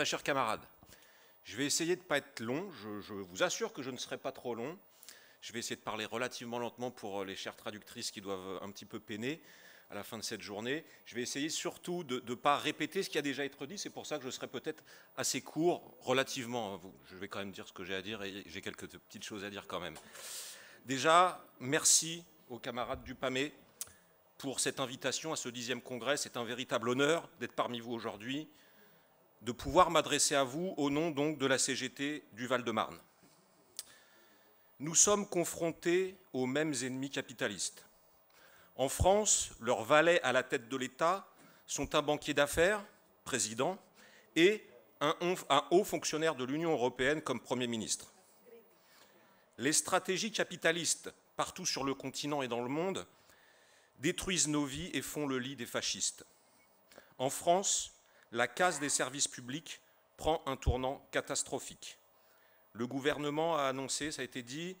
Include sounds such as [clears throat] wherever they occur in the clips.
très chers camarades. Je vais essayer de ne pas être long, je, vous assure que je ne serai pas trop long. Je vais essayer de parler relativement lentement pour euh, les chères traductrices qui doivent euh, un petit peu peiner à la fin de cette journée. Je vais essayer surtout de ne pas répéter ce qui a déjà été dit, c'est pour ça que je serai peut-être assez court, relativement. Hein. Je vais quand même dire ce que j'ai à dire et j'ai quelques petites choses à dire quand même. Déjà, merci aux camarades du PAMÉ pour cette invitation à ce dixième congrès. C'est un véritable honneur d'être parmi vous aujourd'hui de pouvoir m'adresser à vous au nom donc de la CGT du Val-de-Marne. Nous sommes confrontés aux mêmes ennemis capitalistes. En France, leurs valets à la tête de l'État sont un banquier d'affaires, président, et un, un haut fonctionnaire de l'Union européenne comme Premier ministre. Les stratégies capitalistes partout sur le continent et dans le monde détruisent nos vies et font le lit des fascistes. En France, la case des services publics prend un tournant catastrophique. Le gouvernement a annoncé, ça a été dit,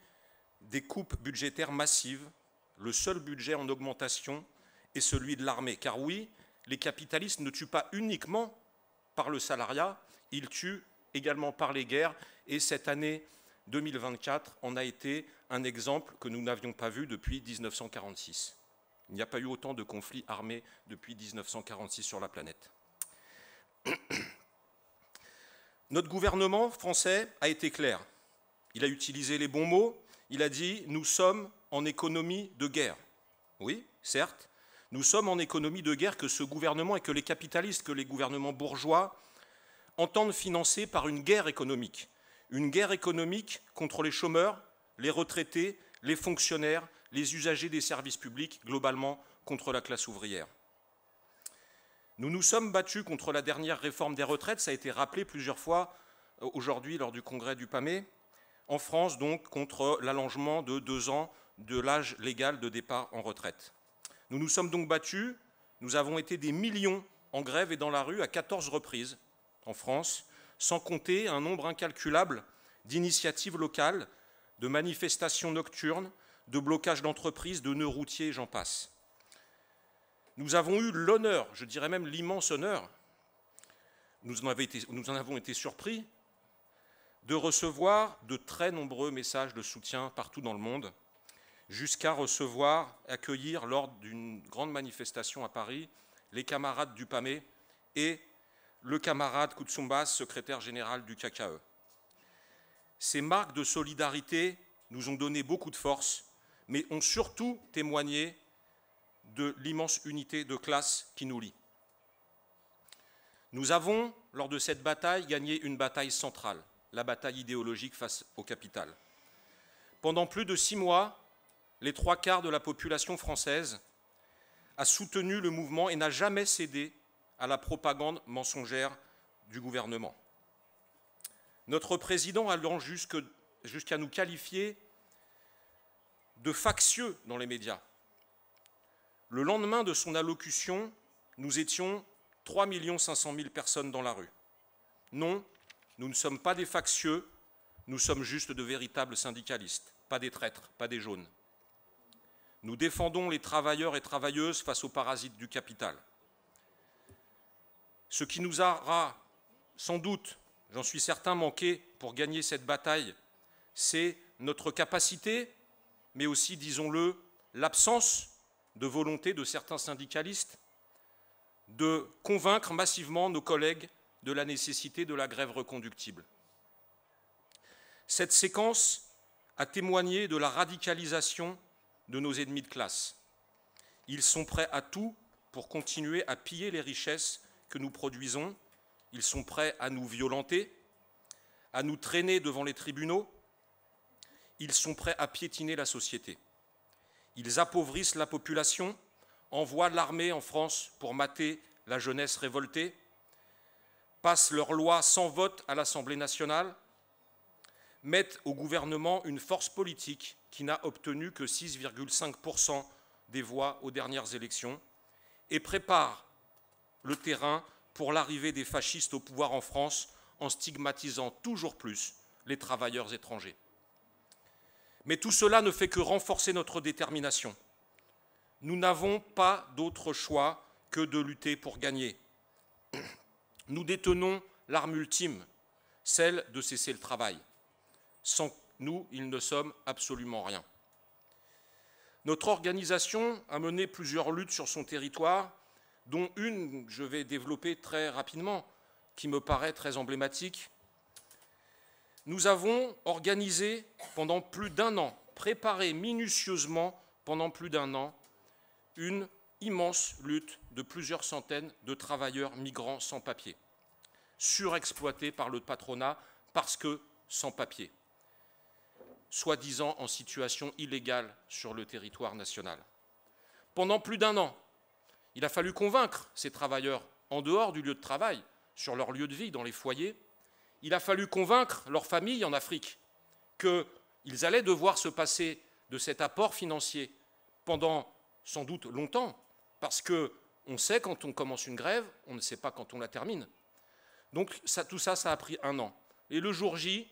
des coupes budgétaires massives. Le seul budget en augmentation est celui de l'armée. Car oui, les capitalistes ne tuent pas uniquement par le salariat, ils tuent également par les guerres. Et cette année 2024 en a été un exemple que nous n'avions pas vu depuis 1946. Il n'y a pas eu autant de conflits armés depuis 1946 sur la planète. Notre gouvernement français a été clair. Il a utilisé les bons mots. Il a dit Nous sommes en économie de guerre. Oui, certes, nous sommes en économie de guerre que ce gouvernement et que les capitalistes, que les gouvernements bourgeois entendent financer par une guerre économique. Une guerre économique contre les chômeurs, les retraités, les fonctionnaires, les usagers des services publics, globalement contre la classe ouvrière. Nous nous sommes battus contre la dernière réforme des retraites, ça a été rappelé plusieurs fois euh, aujourd'hui lors du congrès du PAMÉ, en France donc contre l'allongement de deux ans de l'âge légal de départ en retraite. Nous nous sommes donc battus, nous avons été des millions en grève et dans la rue à 14 reprises en France, sans compter un nombre incalculable d'initiatives locales, de manifestations nocturnes, de blocages d'entreprises, de nœuds routiers, j'en passe. Nous avons eu l'honneur, je dirais même l'immense honneur, nous en, avons été surpris, de recevoir de très nombreux messages de soutien partout dans le monde, jusqu'à recevoir, accueillir lors d'une grande manifestation à Paris les camarades du PAME et le camarade Kutsumbas, secrétaire général du KKE. Ces marques de solidarité nous ont donné beaucoup de force, mais ont surtout témoigné de l'immense unité de classe qui nous lie. Nous avons, lors de cette bataille, gagné une bataille centrale, la bataille idéologique face au capital. Pendant plus de six mois, les trois quarts de la population française a soutenu le mouvement et n'a jamais cédé à la propagande mensongère du gouvernement. Notre président allant jusqu'à nous qualifier de factieux dans les médias le lendemain de son allocution, nous étions 3 500 000 personnes dans la rue. Non, nous ne sommes pas des factieux, nous sommes juste de véritables syndicalistes, pas des traîtres, pas des jaunes. Nous défendons les travailleurs et travailleuses face aux parasites du capital. Ce qui nous aura sans doute, j'en suis certain, manqué pour gagner cette bataille, c'est notre capacité, mais aussi, disons-le, l'absence de volonté de certains syndicalistes de convaincre massivement nos collègues de la nécessité de la grève reconductible. Cette séquence a témoigné de la radicalisation de nos ennemis de classe. Ils sont prêts à tout pour continuer à piller les richesses que nous produisons. Ils sont prêts à nous violenter, à nous traîner devant les tribunaux. Ils sont prêts à piétiner la société. Ils appauvrissent la population, envoient l'armée en France pour mater la jeunesse révoltée, passent leurs lois sans vote à l'Assemblée nationale, mettent au gouvernement une force politique qui n'a obtenu que 6,5% des voix aux dernières élections et préparent le terrain pour l'arrivée des fascistes au pouvoir en France en stigmatisant toujours plus les travailleurs étrangers. Mais tout cela ne fait que renforcer notre détermination. Nous n'avons pas d'autre choix que de lutter pour gagner. [clears throat] Nous détenons l'arme ultime, celle de cesser le travail. Sans nous, ils ne sommes absolument rien. Notre organisation a mené plusieurs luttes sur son territoire, dont une que je vais développer très rapidement, qui me paraît très emblématique, nous avons organisé pendant plus d'un an, préparé minutieusement pendant plus d'un an, une immense lutte de plusieurs centaines de travailleurs migrants sans papier, surexploités par le patronat parce que sans papier, soi-disant en situation illégale sur le territoire national. Pendant plus d'un an, il a fallu convaincre ces travailleurs en dehors du lieu de travail, sur leur lieu de vie, dans les foyers, il a fallu convaincre leurs familles en Afrique qu'ils allaient devoir se passer de cet apport financier pendant sans doute longtemps, parce qu'on sait quand on commence une grève, on ne sait pas quand on la termine. Donc tout ça, ça a pris un an. Et le jour J,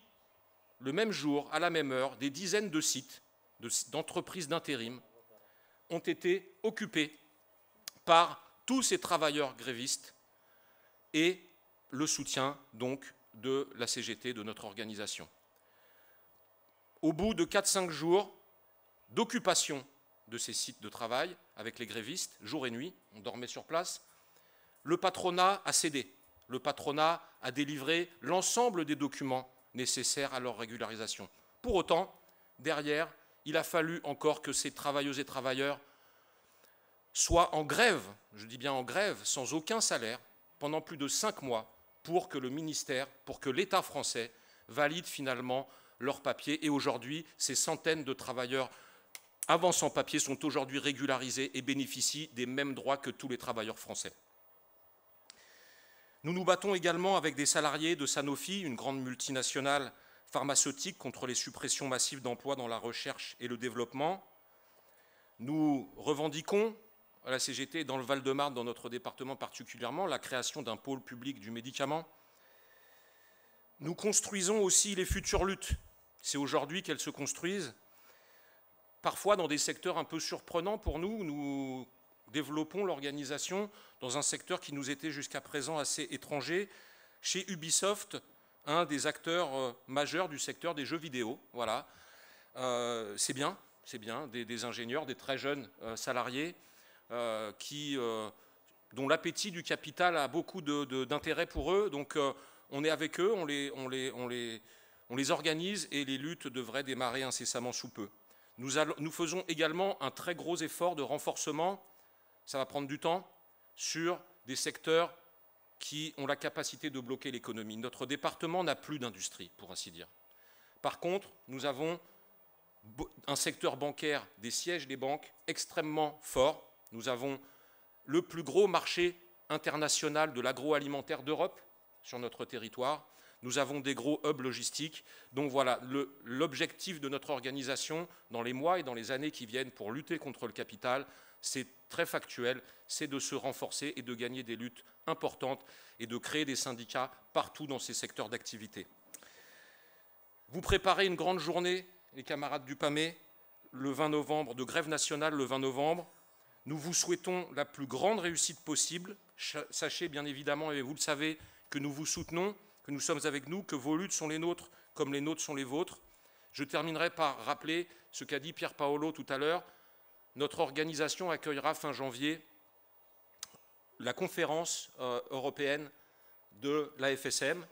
le même jour, à la même heure, des dizaines de sites, d'entreprises d'intérim, ont été occupés par tous ces travailleurs grévistes et le soutien donc de la CGT, de notre organisation. Au bout de 4-5 jours d'occupation de ces sites de travail avec les grévistes, jour et nuit, on dormait sur place, le patronat a cédé. Le patronat a délivré l'ensemble des documents nécessaires à leur régularisation. Pour autant, derrière, il a fallu encore que ces travailleuses et travailleurs soient en grève, je dis bien en grève, sans aucun salaire, pendant plus de cinq mois, pour que le ministère, pour que l'État français valide finalement leurs papiers. Et aujourd'hui, ces centaines de travailleurs avant sans papier sont aujourd'hui régularisés et bénéficient des mêmes droits que tous les travailleurs français. Nous nous battons également avec des salariés de Sanofi, une grande multinationale pharmaceutique, contre les suppressions massives d'emplois dans la recherche et le développement. Nous revendiquons à la CGT, dans le Val-de-Marne, dans notre département particulièrement, la création d'un pôle public du médicament. Nous construisons aussi les futures luttes. C'est aujourd'hui qu'elles se construisent, parfois dans des secteurs un peu surprenants pour nous. Nous développons l'organisation dans un secteur qui nous était jusqu'à présent assez étranger, chez Ubisoft, un des acteurs euh, majeurs du secteur des jeux vidéo. Voilà, euh, c'est bien, c'est bien, des, ingénieurs, des très jeunes euh, salariés euh, qui, euh, dont l'appétit du capital a beaucoup d'intérêt pour eux. Donc euh, on est avec eux, on les, on, les, on, les, on les, organise et les luttes devraient démarrer incessamment sous peu. Nous, nous, faisons également un très gros effort de renforcement, ça va prendre du temps, sur des secteurs qui ont la capacité de bloquer l'économie. Notre département n'a plus d'industrie, pour ainsi dire. Par contre, nous avons un secteur bancaire des sièges des banques extrêmement fort, nous avons le plus gros marché international de l'agroalimentaire d'Europe sur notre territoire. Nous avons des gros hubs logistiques. Donc voilà, l'objectif de notre organisation dans les mois et dans les années qui viennent pour lutter contre le capital, c'est très factuel, c'est de se renforcer et de gagner des luttes importantes et de créer des syndicats partout dans ces secteurs d'activité. Vous préparez une grande journée, les camarades du PAMÉ, le 20 novembre, de grève nationale le 20 novembre. Nous vous souhaitons la plus grande réussite possible. Sachez bien évidemment, et vous le savez, que nous vous soutenons, que nous sommes avec nous, que vos luttes sont les nôtres comme les nôtres sont les vôtres. Je terminerai par rappeler ce qu'a dit Pierre Paolo tout à l'heure. Notre organisation accueillera fin janvier la conférence euh, européenne de la FSM.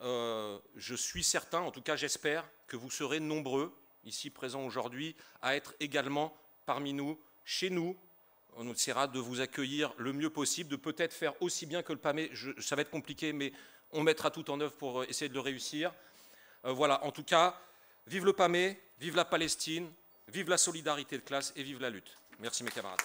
Euh, je suis certain, en tout cas j'espère, que vous serez nombreux ici présents aujourd'hui à être également parmi nous chez nous, on essaiera de vous accueillir le mieux possible, de peut-être faire aussi bien que le PAME. ça va être compliqué, mais on mettra tout en œuvre pour euh, essayer de le réussir. Euh, voilà, en tout cas, vive le PAMÉ, vive la Palestine, vive la solidarité de classe et vive la lutte. Merci mes camarades.